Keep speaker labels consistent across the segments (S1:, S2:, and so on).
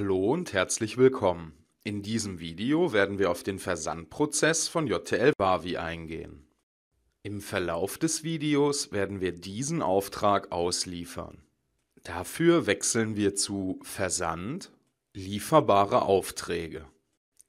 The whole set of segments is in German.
S1: Hallo und herzlich willkommen. In diesem Video werden wir auf den Versandprozess von JTL Wavi eingehen. Im Verlauf des Videos werden wir diesen Auftrag ausliefern. Dafür wechseln wir zu Versand, lieferbare Aufträge.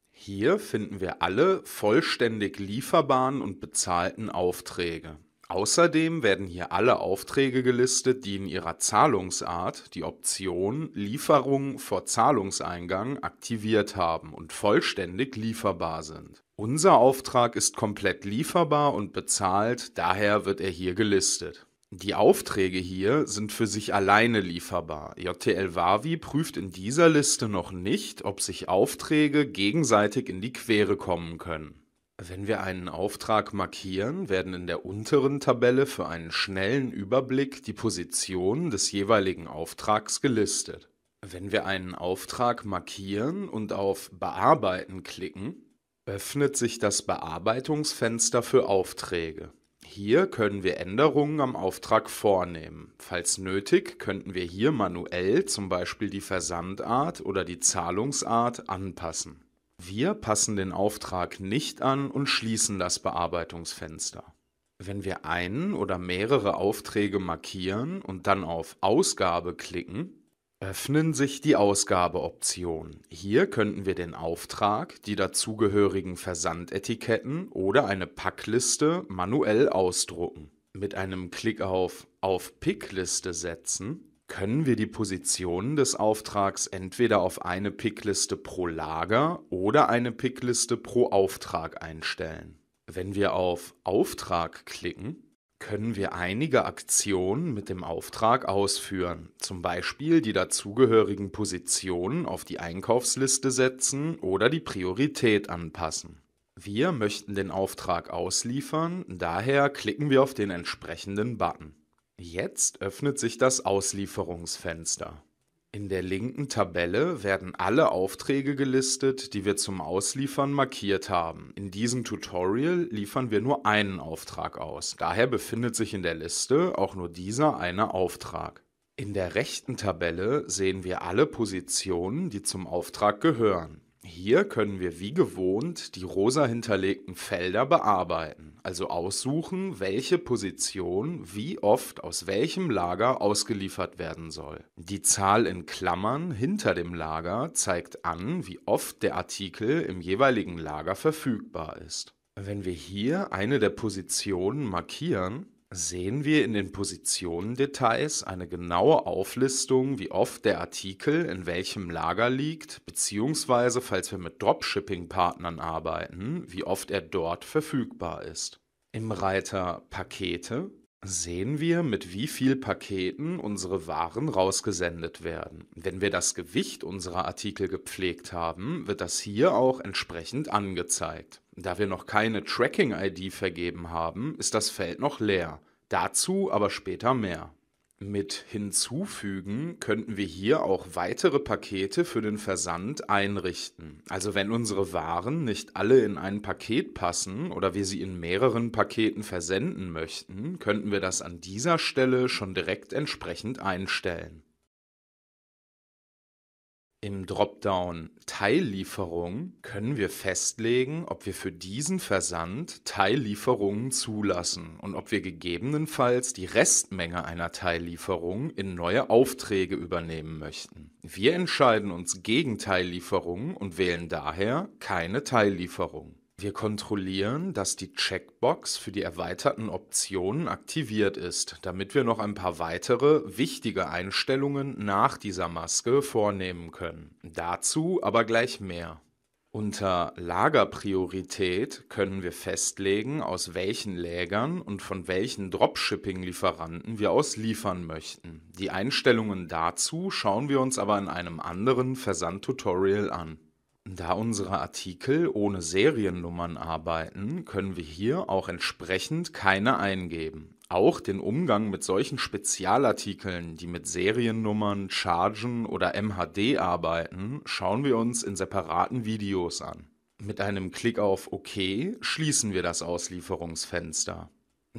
S1: Hier finden wir alle vollständig lieferbaren und bezahlten Aufträge. Außerdem werden hier alle Aufträge gelistet, die in ihrer Zahlungsart die Option Lieferung vor Zahlungseingang aktiviert haben und vollständig lieferbar sind. Unser Auftrag ist komplett lieferbar und bezahlt, daher wird er hier gelistet. Die Aufträge hier sind für sich alleine lieferbar. JTL Wavi prüft in dieser Liste noch nicht, ob sich Aufträge gegenseitig in die Quere kommen können. Wenn wir einen Auftrag markieren, werden in der unteren Tabelle für einen schnellen Überblick die Positionen des jeweiligen Auftrags gelistet. Wenn wir einen Auftrag markieren und auf Bearbeiten klicken, öffnet sich das Bearbeitungsfenster für Aufträge. Hier können wir Änderungen am Auftrag vornehmen. Falls nötig, könnten wir hier manuell zum Beispiel die Versandart oder die Zahlungsart anpassen. Wir passen den Auftrag nicht an und schließen das Bearbeitungsfenster. Wenn wir einen oder mehrere Aufträge markieren und dann auf Ausgabe klicken, öffnen sich die Ausgabeoptionen. Hier könnten wir den Auftrag, die dazugehörigen Versandetiketten oder eine Packliste manuell ausdrucken. Mit einem Klick auf Auf Pickliste setzen können wir die Positionen des Auftrags entweder auf eine Pickliste pro Lager oder eine Pickliste pro Auftrag einstellen. Wenn wir auf Auftrag klicken, können wir einige Aktionen mit dem Auftrag ausführen, zum Beispiel die dazugehörigen Positionen auf die Einkaufsliste setzen oder die Priorität anpassen. Wir möchten den Auftrag ausliefern, daher klicken wir auf den entsprechenden Button. Jetzt öffnet sich das Auslieferungsfenster. In der linken Tabelle werden alle Aufträge gelistet, die wir zum Ausliefern markiert haben. In diesem Tutorial liefern wir nur einen Auftrag aus. Daher befindet sich in der Liste auch nur dieser eine Auftrag. In der rechten Tabelle sehen wir alle Positionen, die zum Auftrag gehören. Hier können wir wie gewohnt die rosa hinterlegten Felder bearbeiten, also aussuchen, welche Position wie oft aus welchem Lager ausgeliefert werden soll. Die Zahl in Klammern hinter dem Lager zeigt an, wie oft der Artikel im jeweiligen Lager verfügbar ist. Wenn wir hier eine der Positionen markieren, Sehen wir in den Positionendetails eine genaue Auflistung, wie oft der Artikel in welchem Lager liegt, beziehungsweise falls wir mit Dropshipping-Partnern arbeiten, wie oft er dort verfügbar ist. Im Reiter Pakete sehen wir, mit wie viel Paketen unsere Waren rausgesendet werden. Wenn wir das Gewicht unserer Artikel gepflegt haben, wird das hier auch entsprechend angezeigt. Da wir noch keine Tracking-ID vergeben haben, ist das Feld noch leer. Dazu aber später mehr. Mit hinzufügen könnten wir hier auch weitere Pakete für den Versand einrichten. Also wenn unsere Waren nicht alle in ein Paket passen oder wir sie in mehreren Paketen versenden möchten, könnten wir das an dieser Stelle schon direkt entsprechend einstellen. Im Dropdown Teillieferung können wir festlegen, ob wir für diesen Versand Teillieferungen zulassen und ob wir gegebenenfalls die Restmenge einer Teillieferung in neue Aufträge übernehmen möchten. Wir entscheiden uns gegen Teillieferungen und wählen daher keine Teillieferung. Wir kontrollieren, dass die Checkbox für die erweiterten Optionen aktiviert ist, damit wir noch ein paar weitere wichtige Einstellungen nach dieser Maske vornehmen können. Dazu aber gleich mehr. Unter Lagerpriorität können wir festlegen, aus welchen Lägern und von welchen Dropshipping-Lieferanten wir ausliefern möchten. Die Einstellungen dazu schauen wir uns aber in einem anderen Versandtutorial an. Da unsere Artikel ohne Seriennummern arbeiten, können wir hier auch entsprechend keine eingeben. Auch den Umgang mit solchen Spezialartikeln, die mit Seriennummern, Chargen oder MHD arbeiten, schauen wir uns in separaten Videos an. Mit einem Klick auf OK schließen wir das Auslieferungsfenster.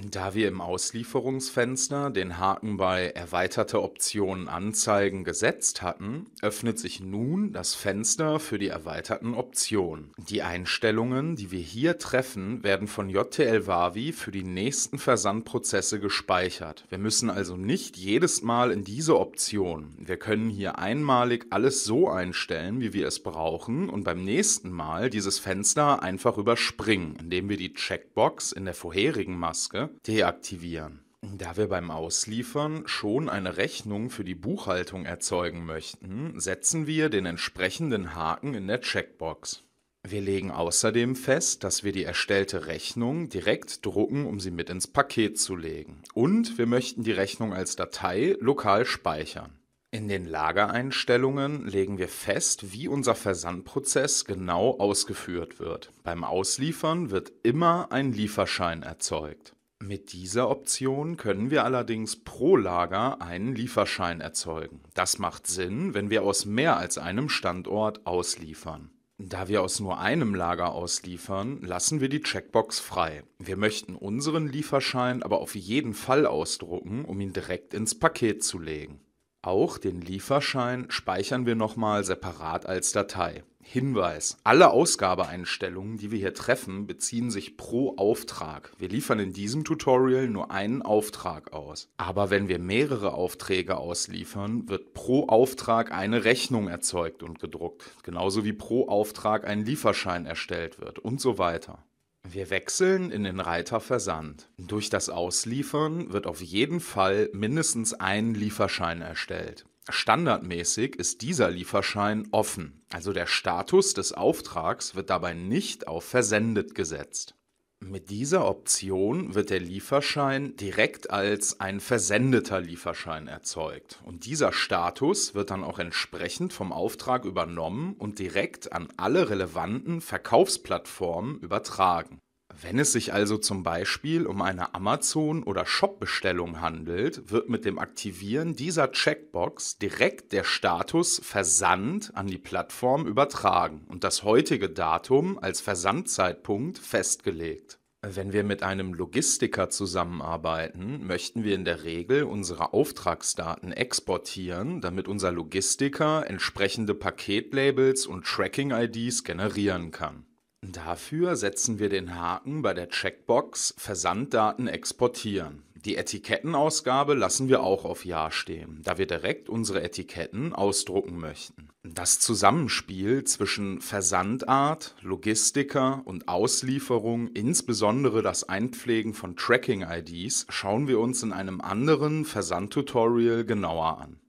S1: Da wir im Auslieferungsfenster den Haken bei Erweiterte Optionen anzeigen gesetzt hatten, öffnet sich nun das Fenster für die erweiterten Optionen. Die Einstellungen, die wir hier treffen, werden von JTL Wavi für die nächsten Versandprozesse gespeichert. Wir müssen also nicht jedes Mal in diese Option. Wir können hier einmalig alles so einstellen, wie wir es brauchen und beim nächsten Mal dieses Fenster einfach überspringen, indem wir die Checkbox in der vorherigen Maske deaktivieren. Da wir beim Ausliefern schon eine Rechnung für die Buchhaltung erzeugen möchten, setzen wir den entsprechenden Haken in der Checkbox. Wir legen außerdem fest, dass wir die erstellte Rechnung direkt drucken, um sie mit ins Paket zu legen. Und wir möchten die Rechnung als Datei lokal speichern. In den Lagereinstellungen legen wir fest, wie unser Versandprozess genau ausgeführt wird. Beim Ausliefern wird immer ein Lieferschein erzeugt. Mit dieser Option können wir allerdings pro Lager einen Lieferschein erzeugen. Das macht Sinn, wenn wir aus mehr als einem Standort ausliefern. Da wir aus nur einem Lager ausliefern, lassen wir die Checkbox frei. Wir möchten unseren Lieferschein aber auf jeden Fall ausdrucken, um ihn direkt ins Paket zu legen. Auch den Lieferschein speichern wir nochmal separat als Datei. Hinweis. Alle Ausgabeeinstellungen, die wir hier treffen, beziehen sich pro Auftrag. Wir liefern in diesem Tutorial nur einen Auftrag aus. Aber wenn wir mehrere Aufträge ausliefern, wird pro Auftrag eine Rechnung erzeugt und gedruckt. Genauso wie pro Auftrag ein Lieferschein erstellt wird und so weiter. Wir wechseln in den Reiter Versand. Durch das Ausliefern wird auf jeden Fall mindestens ein Lieferschein erstellt. Standardmäßig ist dieser Lieferschein offen, also der Status des Auftrags wird dabei nicht auf versendet gesetzt. Mit dieser Option wird der Lieferschein direkt als ein versendeter Lieferschein erzeugt und dieser Status wird dann auch entsprechend vom Auftrag übernommen und direkt an alle relevanten Verkaufsplattformen übertragen. Wenn es sich also zum Beispiel um eine Amazon- oder Shop-Bestellung handelt, wird mit dem Aktivieren dieser Checkbox direkt der Status Versand an die Plattform übertragen und das heutige Datum als Versandzeitpunkt festgelegt. Wenn wir mit einem Logistiker zusammenarbeiten, möchten wir in der Regel unsere Auftragsdaten exportieren, damit unser Logistiker entsprechende Paketlabels und Tracking-IDs generieren kann. Dafür setzen wir den Haken bei der Checkbox Versanddaten exportieren. Die Etikettenausgabe lassen wir auch auf Ja stehen, da wir direkt unsere Etiketten ausdrucken möchten. Das Zusammenspiel zwischen Versandart, Logistiker und Auslieferung, insbesondere das Einpflegen von Tracking-IDs, schauen wir uns in einem anderen Versandtutorial genauer an.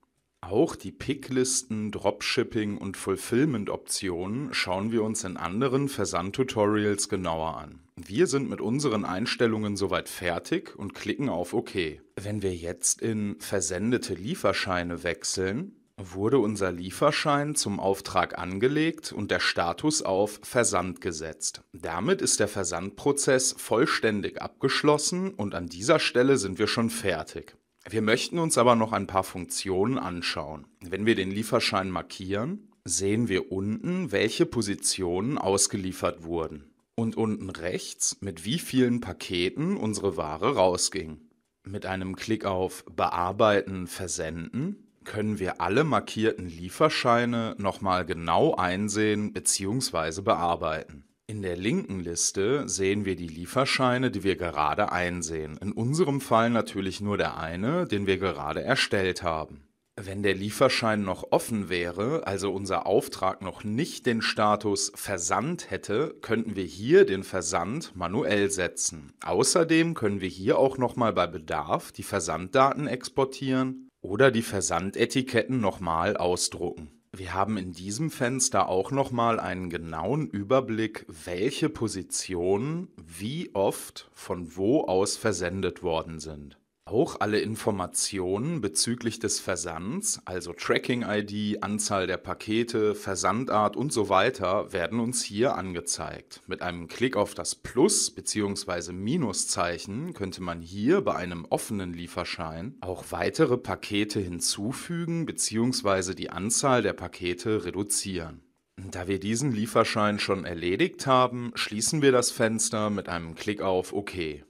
S1: Auch die Picklisten, Dropshipping und Fulfillment-Optionen schauen wir uns in anderen Versandtutorials genauer an. Wir sind mit unseren Einstellungen soweit fertig und klicken auf OK. Wenn wir jetzt in Versendete Lieferscheine wechseln, wurde unser Lieferschein zum Auftrag angelegt und der Status auf Versand gesetzt. Damit ist der Versandprozess vollständig abgeschlossen und an dieser Stelle sind wir schon fertig. Wir möchten uns aber noch ein paar Funktionen anschauen. Wenn wir den Lieferschein markieren, sehen wir unten, welche Positionen ausgeliefert wurden und unten rechts, mit wie vielen Paketen unsere Ware rausging. Mit einem Klick auf Bearbeiten, Versenden können wir alle markierten Lieferscheine nochmal genau einsehen bzw. bearbeiten. In der linken Liste sehen wir die Lieferscheine, die wir gerade einsehen. In unserem Fall natürlich nur der eine, den wir gerade erstellt haben. Wenn der Lieferschein noch offen wäre, also unser Auftrag noch nicht den Status Versand hätte, könnten wir hier den Versand manuell setzen. Außerdem können wir hier auch nochmal bei Bedarf die Versanddaten exportieren oder die Versandetiketten nochmal ausdrucken. Wir haben in diesem Fenster auch nochmal einen genauen Überblick, welche Positionen wie oft von wo aus versendet worden sind auch alle Informationen bezüglich des Versands, also Tracking-ID, Anzahl der Pakete, Versandart und so weiter, werden uns hier angezeigt. Mit einem Klick auf das Plus- bzw. Minuszeichen könnte man hier bei einem offenen Lieferschein auch weitere Pakete hinzufügen bzw. die Anzahl der Pakete reduzieren. Da wir diesen Lieferschein schon erledigt haben, schließen wir das Fenster mit einem Klick auf OK.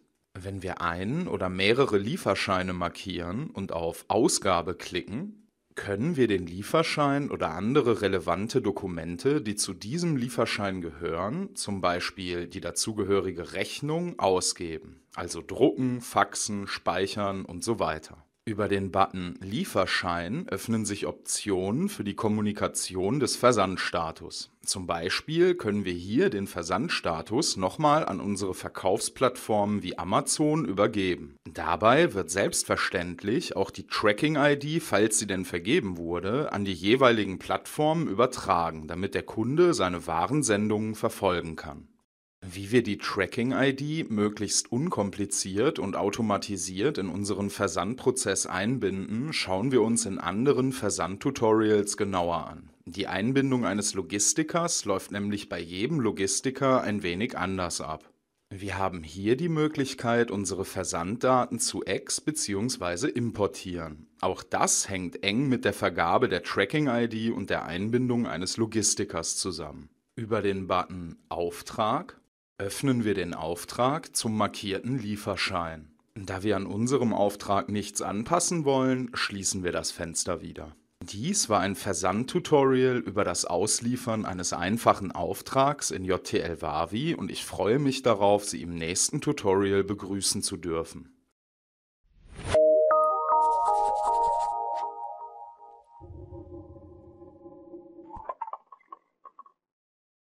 S1: Wenn wir einen oder mehrere Lieferscheine markieren und auf Ausgabe klicken, können wir den Lieferschein oder andere relevante Dokumente, die zu diesem Lieferschein gehören, zum Beispiel die dazugehörige Rechnung, ausgeben, also drucken, faxen, speichern und so weiter. Über den Button "Lieferschein" öffnen sich Optionen für die Kommunikation des Versandstatus. Zum Beispiel können wir hier den Versandstatus nochmal an unsere Verkaufsplattformen wie Amazon übergeben. Dabei wird selbstverständlich auch die Tracking-ID, falls sie denn vergeben wurde, an die jeweiligen Plattformen übertragen, damit der Kunde seine Warensendungen verfolgen kann wie wir die Tracking-ID möglichst unkompliziert und automatisiert in unseren Versandprozess einbinden, schauen wir uns in anderen Versandtutorials genauer an. Die Einbindung eines Logistikers läuft nämlich bei jedem Logistiker ein wenig anders ab. Wir haben hier die Möglichkeit, unsere Versanddaten zu Ex bzw. importieren. Auch das hängt eng mit der Vergabe der Tracking-ID und der Einbindung eines Logistikers zusammen. Über den Button Auftrag öffnen wir den Auftrag zum markierten Lieferschein. Da wir an unserem Auftrag nichts anpassen wollen, schließen wir das Fenster wieder. Dies war ein Versandtutorial über das Ausliefern eines einfachen Auftrags in JTL Wavi und ich freue mich darauf, Sie im nächsten Tutorial begrüßen zu dürfen.